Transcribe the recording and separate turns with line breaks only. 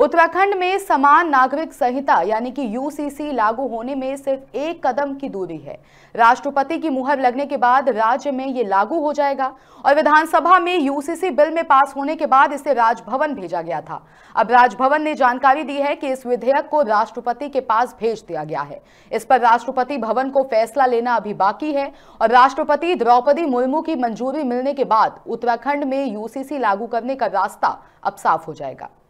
उत्तराखंड में समान नागरिक संहिता यानी कि यूसीसी लागू होने में सिर्फ एक कदम की दूरी है राष्ट्रपति की मुहर लगने के बाद राज्य में ये लागू हो जाएगा और विधानसभा में यूसीसी बिल में पास होने के बाद इसे राजभवन भेजा गया था अब राजभवन ने जानकारी दी है कि इस विधेयक को राष्ट्रपति के पास भेज दिया गया है इस पर राष्ट्रपति भवन को फैसला लेना अभी बाकी है और राष्ट्रपति द्रौपदी मुर्मू की मंजूरी मिलने के बाद उत्तराखंड में यूसीसी लागू करने का रास्ता अब साफ हो जाएगा